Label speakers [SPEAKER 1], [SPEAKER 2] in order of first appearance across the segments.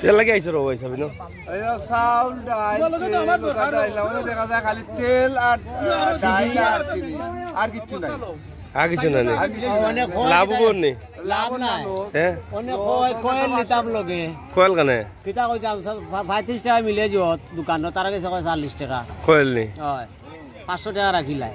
[SPEAKER 1] তেল লাগি আইছে রব হিসাবে ন
[SPEAKER 2] এরা চাউল ডাল দেখা যায় খালি তেল আর আর
[SPEAKER 1] কিছু নাই আর নাই
[SPEAKER 2] লাভ কয় কয়েল নিতাম লগে কয়েল কানে কিতা কইতাম সব 35 টাকা মিলে যত দোকানত তার কাছে কয় 40 টাকা কয়েল নি হয় 500 টাকা রাখিলাই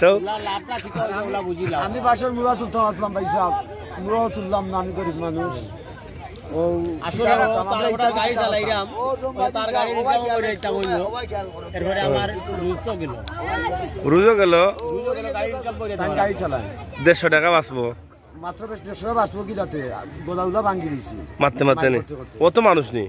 [SPEAKER 2] তো আমি বাসার মুরাদ উঠতে আসলাম ভাই সাহেব না আমি গরিব মানুষ টাকা বাঁচবো মাত্র দেড়শো টাকা বাঁচবো কি রাতে গোদাউলা ভাঙি মারতে মারতে ও তো
[SPEAKER 1] মানুষ নেই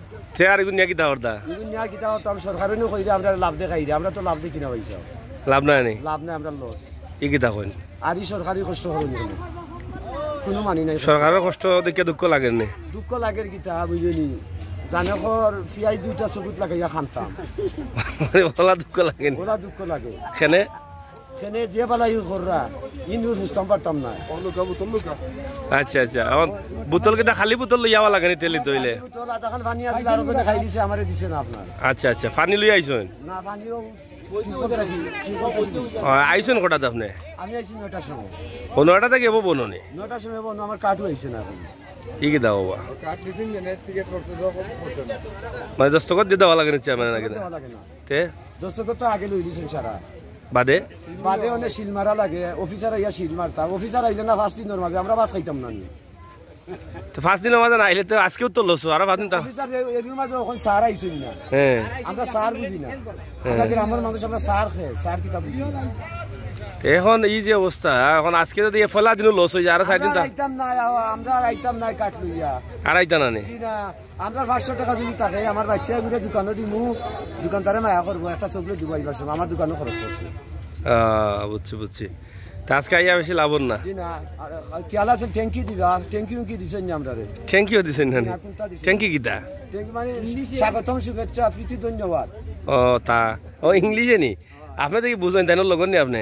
[SPEAKER 1] চেয়ার এগুন নিয়ে কিতা হরদা কোনো মানি নাই সরকারের কষ্ট দেখে দুঃখ লাগে না
[SPEAKER 2] দুঃখ লাগে কিতা বুঝলি জানেকর পিয়াজ দুইটা চকুত লাগাইয়া খানতাম
[SPEAKER 1] ওলা দুঃখ লাগে ওলা মানে দুঃখ লাগে খেনে
[SPEAKER 2] এখানে যে বেলা ইউজ কররা ইনডোর সিস্টেম পারতাম না
[SPEAKER 1] আচ্ছা আচ্ছা আমার বোতল কিটা খালি বোতল লই আওয়া লাগে তেলি তইলে বোতল
[SPEAKER 2] আধা পানি আসলে আর কোথায় খাই দিছে আমারে দিছে না আপনার
[SPEAKER 1] আচ্ছা আচ্ছা পানি লই আইছেন না পানিও আইছেন কটাতে আপনি
[SPEAKER 2] আমি আইছি নটার সময়
[SPEAKER 1] ও নটা থেকে এবো বননি
[SPEAKER 2] নটার সময় এবো আমার কাটু আইছে না এখন
[SPEAKER 1] ঠিক দাও বাবা মানে দস্তকত দিয়ে দেওয়া লাগে না
[SPEAKER 2] চেয়ারম্যান তো আগে লই সারা বাদে বাদে অনেক শিল মারা লাগে অফিসার আইয়া শিল মারতাম অফিসার আইলে না ফার্স্ট দিনের মাঝে আমরা ভাত খাইতাম না
[SPEAKER 1] তো ফার্স্ট দিনের মাঝে না আইলে তো আজকেও তো লসো আর হ্যাঁ।
[SPEAKER 2] না আমরা সার হ্যাঁ। বুঝি না আমাদের আমার মানুষ আমরা সার খাই সার কিতাব বুঝি না
[SPEAKER 1] এখন এই যে অবস্থা এখন আজকে যদি ফলা দিন লস হয়ে যায় আর সাইড না আমরা আইতাম আর আইতাম না
[SPEAKER 2] আমরা 500 টাকা যদি থাকে আমার বাচ্চা ঘুরে দোকানে দিমু দোকানদারে মায়া একটা দিব আমার দোকানে
[SPEAKER 1] খরচ করছি বুঝছি বুঝছি না দিবা মানে ইংলিশে নি আপনি দেখি বুঝেন তাই লগন নি আপনি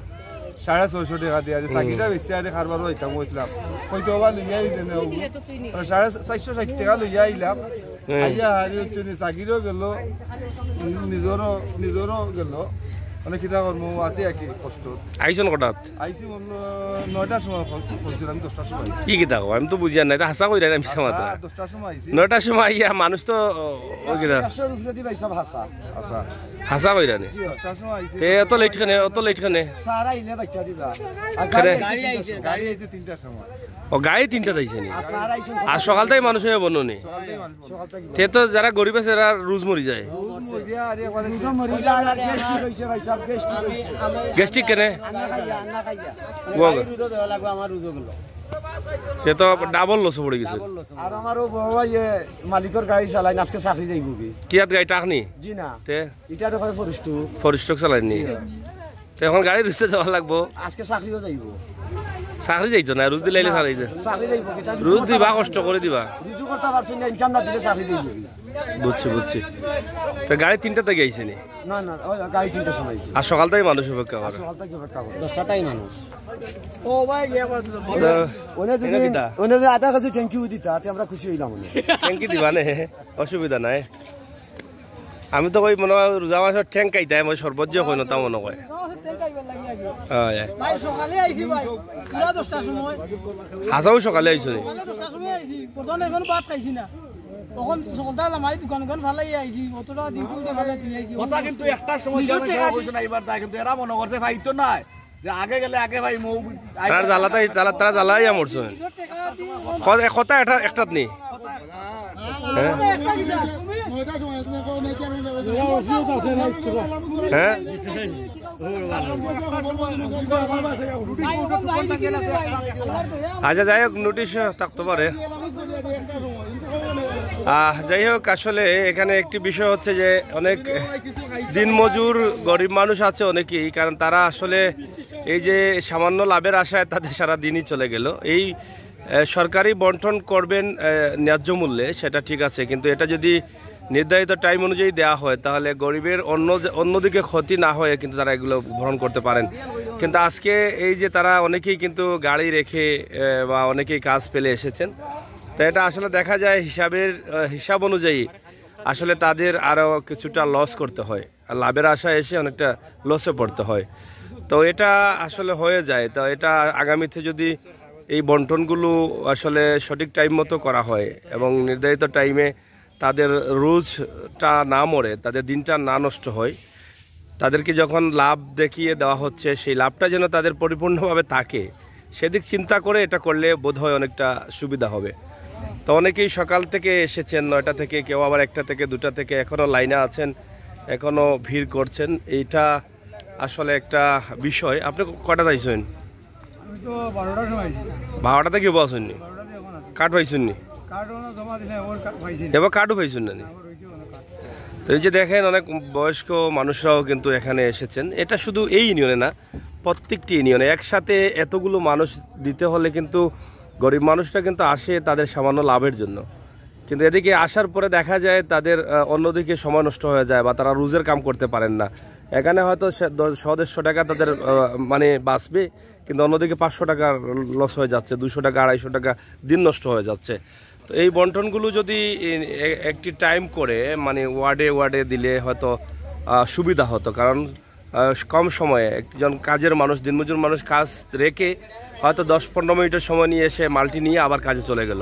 [SPEAKER 1] সাড়ে ছয়শো টাকা দিয়ে আর চাকিটা বেশি আর কারবারও হইতাম হইছিলাম হয়তো আবার লইয়া আইতে
[SPEAKER 2] সাড়ে চারশো ষাট টাকা লইয়া আইলাম হ্যাঁ। আইয়া হারি হচ্ছে চাকিরও গেল নিজেরও নিজেরও গেল মানে কিটা করবো আছে একই কষ্ট আইসন কটাত আইসি নয়টার সময় কইছিলাম দশটার সময় কি
[SPEAKER 1] কিটা কো আমি তো বুঝিয়া নাই হাসা কইরা আমি সময়
[SPEAKER 2] দশটার সময় আইসি নয়টার আচ্ছা, আচ্ছা, আচ্ছা, সময় আইয়া মানুষ
[SPEAKER 1] তো ও কিটা সব হাসা হাসা হাসা কইরা নে দশটার সময় আইসি তে অত লেট খানে অত লেট খানে
[SPEAKER 2] সারা ইলে বাইটা দিবা গাড়ি আইছে গাড়ি আইছে তিনটার সময়
[SPEAKER 1] ও গায়ে তিনটা দিয়েছে আর সকাল থেকে মানুষ হয়ে বন্য নি সে তো যারা গরিব আছে তারা রুজ মরি যায় গ্যাস্ট্রিক কেনে সে তো ডাবল লস পড়ে গেছে
[SPEAKER 2] আর আমারও বাবা ইয়ে
[SPEAKER 1] মালিকর গাড়ি চালাই আজকে চাকরি যাইব কি কিয়াত গাড়ি টাকনি জি না তে এটা তো ফরেস্ট ফরেস্ট চালাই নি তো এখন গাড়ি রুসে যাওয়া লাগবো
[SPEAKER 2] আজকে চাকরিও যাইব
[SPEAKER 1] চাকরি যাইছ না রুজ দিলে চাকরি রুজ দিবা কষ্ট করে দিবা বুঝছি বুঝছি তা গাড়ি তিনটা থেকে আইসে নি আর সকাল থেকে মানুষ অপেক্ষা করে আমরা খুশি হইলাম দিবা নে অসুবিধা নাই আমি তো কই মনে হয় রোজা মাসের ঠ্যাং কাইতাই মই সর্বোচ্চ কই নতা মনে কয়
[SPEAKER 2] হাজাও সকালে আইছো তখন সকলটা লামাই দোকান দোকান ভালাই আইছি অতটা দিন ভালাই আইছি কথা কিন্তু একটা সময় এবার কিন্তু এরা মনে করছে ভাই নাই হ্যাঁ? হ্যাঁ?
[SPEAKER 1] আচ্ছা যাই হোক নোটিশ থাকতে পারে যাই হোক আসলে এখানে একটি বিষয় হচ্ছে যে অনেক দিনমজুর গরিব মানুষ আছে অনেকেই কারণ তারা আসলে এই যে সামান্য লাভের আশায় তাদের সারা দিনই চলে গেল এই সরকারি বন্টন করবেন ন্যায্য মূল্যে সেটা ঠিক আছে কিন্তু এটা যদি নির্ধারিত টাইম অনুযায়ী দেওয়া হয় তাহলে গরিবের অন্য অন্যদিকে ক্ষতি না হয়ে কিন্তু তারা এগুলো ভ্রমণ করতে পারেন কিন্তু আজকে এই যে তারা অনেকেই কিন্তু গাড়ি রেখে বা অনেকেই কাজ পেলে এসেছেন তো এটা আসলে দেখা যায় হিসাবের হিসাব অনুযায়ী আসলে তাদের আরও কিছুটা লস করতে হয় আর লাভের আশা এসে অনেকটা লসে পড়তে হয় তো এটা আসলে হয়ে যায় তো এটা আগামীতে যদি এই বন্টনগুলো আসলে সঠিক টাইম মতো করা হয় এবং নির্ধারিত টাইমে তাদের রোজটা না মরে তাদের দিনটা না নষ্ট হয় তাদেরকে যখন লাভ দেখিয়ে দেওয়া হচ্ছে সেই লাভটা যেন তাদের পরিপূর্ণভাবে থাকে সেদিক চিন্তা করে এটা করলে বোধহয় অনেকটা সুবিধা হবে তো অনেকেই সকাল থেকে এসেছেন নয়টা থেকে কেউ আবার একটা থেকে দুটা থেকে এখনও লাইনে আছেন এখনও ভিড় করছেন এইটা আসলে একটা বিষয় আপনি কটা দাইছেন আমি তো বারোটার কেউ নি কাঠ পাইছেন নি এবার কাঠও পাইছেন না তো এই যে দেখেন অনেক বয়স্ক মানুষরাও কিন্তু এখানে এসেছেন এটা শুধু এই ইউনিয়নে না প্রত্যেকটি ইউনিয়নে একসাথে এতগুলো মানুষ দিতে হলে কিন্তু গরিব মানুষরা কিন্তু আসে তাদের সামান্য লাভের জন্য কিন্তু এদিকে আসার পরে দেখা যায় তাদের অন্যদিকে সময় নষ্ট হয়ে যায় বা তারা রুজের কাম করতে পারেন না এখানে হয়তো দেড়শো টাকা তাদের মানে বাঁচবে কিন্তু অন্যদিকে পাঁচশো টাকার লস হয়ে যাচ্ছে দুশো টাকা আড়াইশো টাকা দিন নষ্ট হয়ে যাচ্ছে তো এই বন্টনগুলো যদি একটি টাইম করে মানে ওয়ার্ডে ওয়ার্ডে দিলে হয়তো সুবিধা হতো কারণ কম সময়ে একজন কাজের মানুষ দিনমজুর মানুষ কাজ রেখে হয়তো দশ পনেরো মিনিটের সময় নিয়ে এসে মালটি নিয়ে আবার কাজে চলে গেল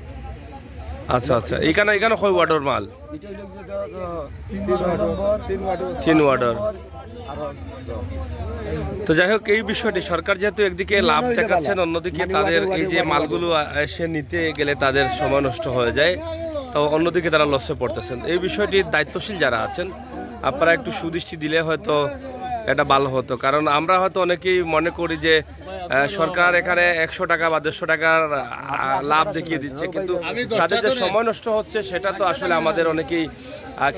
[SPEAKER 1] আচ্ছা আচ্ছা এখানে এখানে কয় ওয়ার্ডের মাল তিন ওয়ার্ডের তো যাই হোক এই বিষয়টি সরকার যেহেতু একদিকে লাভ দেখাচ্ছেন অন্যদিকে মানে তাদের এই যে মালগুলো এসে নিতে গেলে তাদের সময় নষ্ট হয়ে যায় তো অন্যদিকে তারা লসে পড়তেছেন এই বিষয়টি দায়িত্বশীল যারা আছেন আপনারা একটু সুদৃষ্টি দিলে হয়তো এটা ভালো হতো কারণ আমরা হয়তো অনেকেই মনে করি যে সরকার এখানে একশো টাকা বা দেড়শো টাকার লাভ দেখিয়ে দিচ্ছে কিন্তু তাদের যে সময় নষ্ট হচ্ছে সেটা তো আসলে আমাদের অনেকেই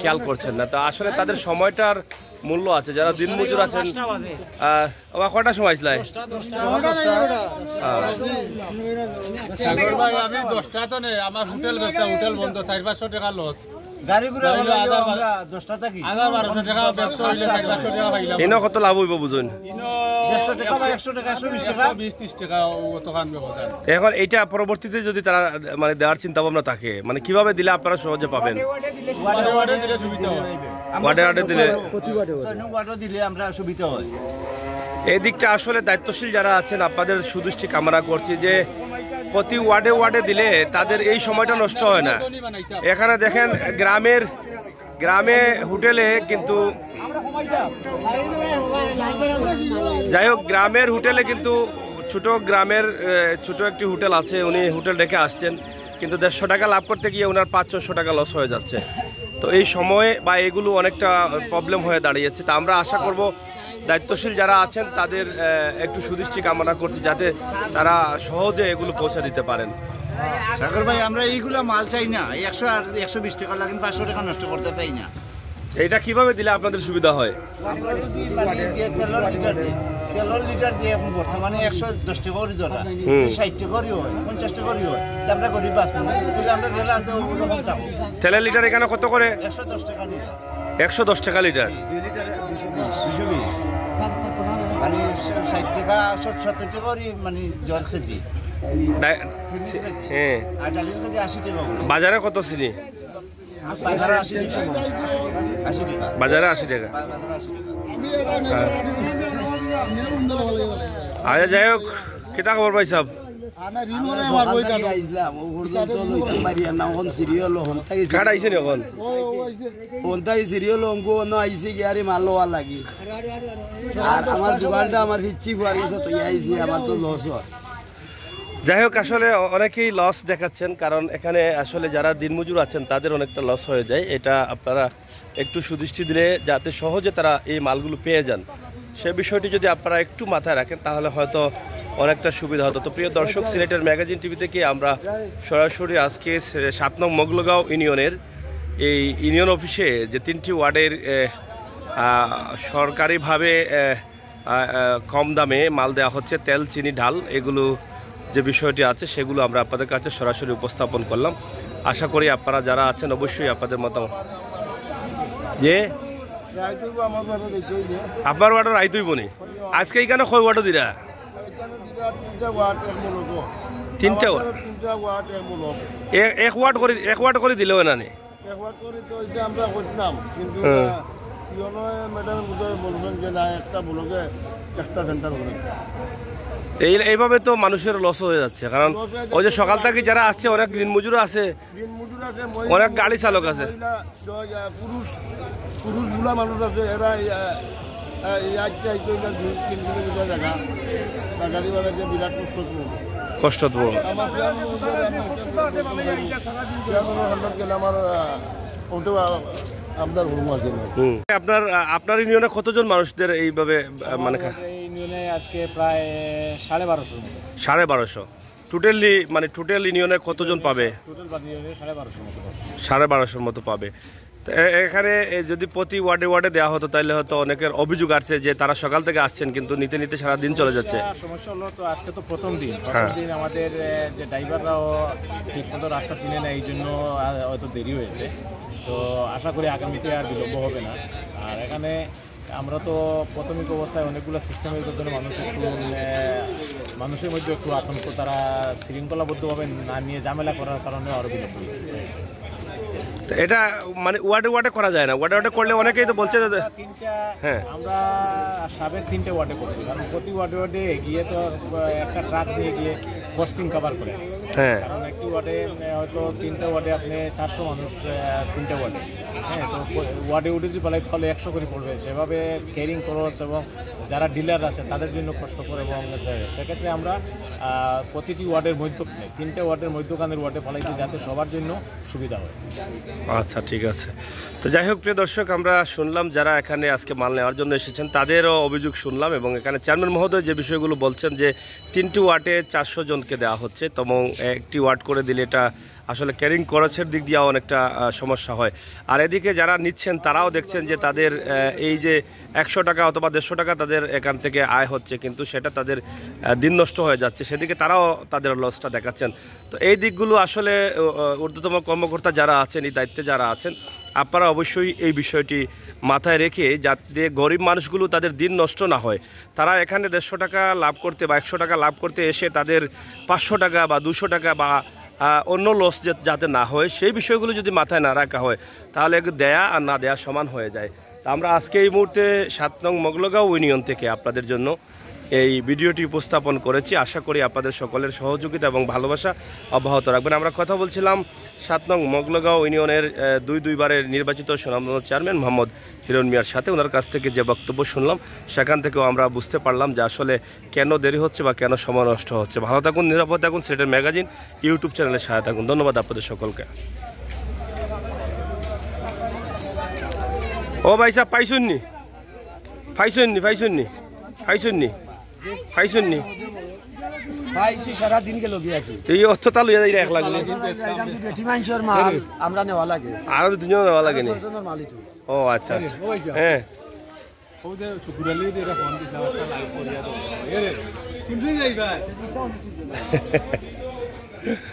[SPEAKER 1] খেয়াল করছেন না তো আসলে তাদের সময়টার মূল্য আছে যারা দিনমজুর আছেন আবার কটার সময় আসলে
[SPEAKER 2] আমার হোটেল হোটেল বন্ধ চার পাঁচশো টাকা লস এখন
[SPEAKER 1] এটা পরবর্তীতে যদি তারা মানে দেওয়ার চিন্তা ভাবনা থাকে মানে কিভাবে দিলে আপনারা সহজে পাবেন এদিকটা আসলে দায়িত্বশীল যারা আছেন আপনাদের সুদৃষ্টি কামনা করছি যে প্রতি ওয়ার্ডে ওয়ার্ডে দিলে তাদের এই সময়টা নষ্ট হয় না এখানে দেখেন গ্রামের গ্রামে হোটেলে কিন্তু যাই হোক গ্রামের হোটেলে কিন্তু ছোট গ্রামের ছোট একটি হোটেল আছে উনি হোটেল ডেকে আসছেন কিন্তু দেড়শো টাকা লাভ করতে গিয়ে ওনার পাঁচ ছশো টাকা লস হয়ে যাচ্ছে তো এই সময়ে বা এগুলো অনেকটা প্রবলেম হয়ে দাঁড়িয়েছে তা আমরা আশা করব দায়িত্বশীল যারা আছেন তাদের একটু সুদৃষ্টি কামনা করছি যাতে তারা সহজে এগুলো পৌঁছে দিতে পারেন
[SPEAKER 2] ভাই আমরা এইগুলো মাল চাই না একশো আর একশো বিশ টাকা লাগেন পাঁচশো টাকা নষ্ট করতে চাই না
[SPEAKER 1] এটা কিভাবে দিলে আপনাদের সুবিধা হয় মানে
[SPEAKER 2] লিটার লিটার দিয়ে এখন বর্তমানে একশো দশ টাকা ষাট টাকা টাকা আমরা
[SPEAKER 1] লিটার এখানে কত করে
[SPEAKER 2] একশো দশ টাকা লিটার
[SPEAKER 1] একশো দশ টাকা লিটার লিটার দুশো বিশ
[SPEAKER 2] মানে ষাট টাকা সত্তর টাকা
[SPEAKER 1] মানে জ্বর কেজি হ্যাঁ। বাজারে কত চিনি বাজারে আশি টাকা আয়া হ্যাঁ। আচ্ছা, যাই হোক কেটা খবর পাইসাব
[SPEAKER 2] যাই হোক আসলে অনেকেই
[SPEAKER 1] লস দেখাচ্ছেন কারণ এখানে আসলে যারা দিনমজুর আছেন তাদের অনেকটা লস হয়ে যায় এটা আপনারা একটু সুদৃষ্টি দিলে যাতে সহজে তারা এই মালগুলো পেয়ে যান সে বিষয়টি যদি আপনারা একটু মাথায় রাখেন তাহলে হয়তো অনেকটা সুবিধা হতো তো প্রিয় দর্শক সিলেটের ম্যাগাজিন টিভি থেকে আমরা সরাসরি আজকে সাত নং মগলগাঁও ইউনিয়নের এই ইউনিয়ন অফিসে যে তিনটি ওয়ার্ডের সরকারিভাবে কম দামে মাল দেওয়া হচ্ছে তেল চিনি ডাল এগুলো যে বিষয়টি আছে সেগুলো আমরা আপনাদের কাছে সরাসরি উপস্থাপন করলাম আশা করি আপনারা যারা আছেন অবশ্যই আপনাদের মতামত যে আপনার ওয়ার্ডের আইতুই বনি আজকে এখানে কই ওয়াটো দিরা একটা ব্লকে একটা এইভাবে তো মানুষের লস হয়ে যাচ্ছে কারণ ওই যে সকাল থেকে যারা আসছে অনেক দিন মজুর আছে
[SPEAKER 2] অনেক গাড়ি চালক আছে পুরুষ পুরুষ মানুষ আছে এরা গাড়ি ভাড়া যে বিরাট কষ্ট কষ্ট আপনার
[SPEAKER 1] আপনার আপনার ইউনিয়নে কতজন মানুষদের এইভাবে মানে
[SPEAKER 2] ইউনিয়নে আজকে প্রায়
[SPEAKER 1] সাড়ে বারোশো সাড়ে বারোশো টোটালি মানে টোটাল ইউনিয়নে কতজন পাবে সাড়ে বারোশোর মতো পাবে এখানে যদি প্রতি ওয়ার্ডে ওয়ার্ডে দেওয়া হতো তাহলে হয়তো অনেকের অভিযোগ আসছে যে তারা সকাল থেকে আসছেন কিন্তু নিতে নিতে সারা দিন চলে যাচ্ছে সমস্যা হলো তো আজকে তো প্রথম দিন হ্যাঁ। প্রথম দিন আমাদের যে ড্রাইভাররাও ঠিকমতো রাস্তা চিনে না এই
[SPEAKER 2] জন্য হয়তো দেরি হয়েছে তো আশা করি আগামীতে আর বিলম্ব হবে না আর এখানে আমরা তো প্রথমিক অবস্থায় অনেকগুলো সিস্টেমের জন্য মানুষ একটু মানুষের মধ্যে একটু আতঙ্ক তারা শৃঙ্খলাবদ্ধভাবে না নিয়ে ঝামেলা করার কারণে আরও বিলম্ব
[SPEAKER 1] হয়েছে এটা মানে ওয়ার্ডে ওয়ার্ডে করা যায় না ওয়ার্ডে ওয়ার্ডে করলে অনেকেই তো বলছে দাদা হ্যাঁ আমরা সাবেক তিনটে ওয়ার্ডে করছি কারণ প্রতি ওয়ার্ডে ওয়ার্ডে গিয়ে তো
[SPEAKER 2] একটা ট্রাক নিয়ে গিয়ে পোস্টিং কভার করে হ্যাঁ একটি ওয়ার্ডে হয়তো তিনটা ওয়ার্ডে আপনি চারশো মানুষ তিনটা ওয়ার্ডে হ্যাঁ ওয়ার্ডে উঠে যদি বলে একশো করে পড়বে সেভাবে ক্যারিং খরচ এবং যারা ডিলার আছে তাদের জন্য কষ্ট করে এবং সেক্ষেত্রে আমরা প্রতিটি ওয়ার্ডের মধ্যখানে তিনটে ওয়ার্ডের মধ্যখানের ওয়ার্ডে ফলাইছি যাতে সবার জন্য
[SPEAKER 1] সুবিধা হয় আচ্ছা ঠিক আছে তো যাই হোক প্রিয় দর্শক আমরা শুনলাম যারা এখানে আজকে মাল নেওয়ার জন্য এসেছেন তাদেরও অভিযোগ শুনলাম এবং এখানে চেয়ারম্যান মহোদয় যে বিষয়গুলো বলছেন যে তিনটি ওয়ার্ডে চারশো জনকে দেওয়া হচ্ছে এবং একটি ওয়াট করে দিলে এটা আসলে ক্যারিং করছের দিক দিয়ে অনেকটা সমস্যা হয় আর এদিকে যারা নিচ্ছেন তারাও দেখছেন যে তাদের এই যে একশো টাকা অথবা দেড়শো টাকা তাদের এখান থেকে আয় হচ্ছে কিন্তু সেটা তাদের দিন নষ্ট হয়ে যাচ্ছে সেদিকে তারাও তাদের লসটা দেখাচ্ছেন তো এই দিকগুলো আসলে ঊর্ধ্বতম কর্মকর্তা যারা আছেন এই দায়িত্বে যারা আছেন আপনারা অবশ্যই এই বিষয়টি মাথায় রেখে যাতে গরিব মানুষগুলো তাদের দিন নষ্ট না হয় তারা এখানে দেড়শো টাকা লাভ করতে বা একশো টাকা লাভ করতে এসে তাদের পাঁচশো টাকা বা দুশো টাকা বা অন্য লস যাতে না হয় সেই বিষয়গুলো যদি মাথায় না রাখা হয় তাহলে দেয়া আর না দেয়া সমান হয়ে যায় আমরা আজকে এই মুহূর্তে সাত নং মগলগাঁও ইউনিয়ন থেকে আপনাদের জন্য এই ভিডিওটি উপস্থাপন করেছি আশা করি আপনাদের সকলের সহযোগিতা এবং ভালোবাসা অব্যাহত রাখবেন আমরা কথা বলছিলাম সাত নং মগলগাঁও ইউনিয়নের দুই দুইবারের নির্বাচিত সুনামদ চেয়ারম্যান মোহাম্মদ হিরণ মিয়ার সাথে ওনার কাছ থেকে যে বক্তব্য শুনলাম সেখান থেকেও আমরা বুঝতে পারলাম যে আসলে কেন দেরি হচ্ছে বা কেন সময় নষ্ট হচ্ছে ভালো থাকুন নিরাপদ থাকুন সেটার ম্যাগাজিন ইউটিউব চ্যানেলের সাহায্য থাকুন ধন্যবাদ আপনাদের সকলকে ও ভাই সাহেব পাইছুননি পাইছুননি পাইছুননি পাইছুননি খাইছেন নি
[SPEAKER 2] খাইছি সারা দিন গেল গিয়া কি
[SPEAKER 1] এই অর্থ তালু যাই এক লাগলে
[SPEAKER 2] বেটি আমরা নেওয়া লাগে আর দুজন নেওয়া লাগে নি
[SPEAKER 1] ও আচ্ছা আচ্ছা হ্যাঁ ওদে শুকুরালি দে রে ফোন দিতা একটা লাইভ করিয়া দাও এ রে কিমলি যাইবা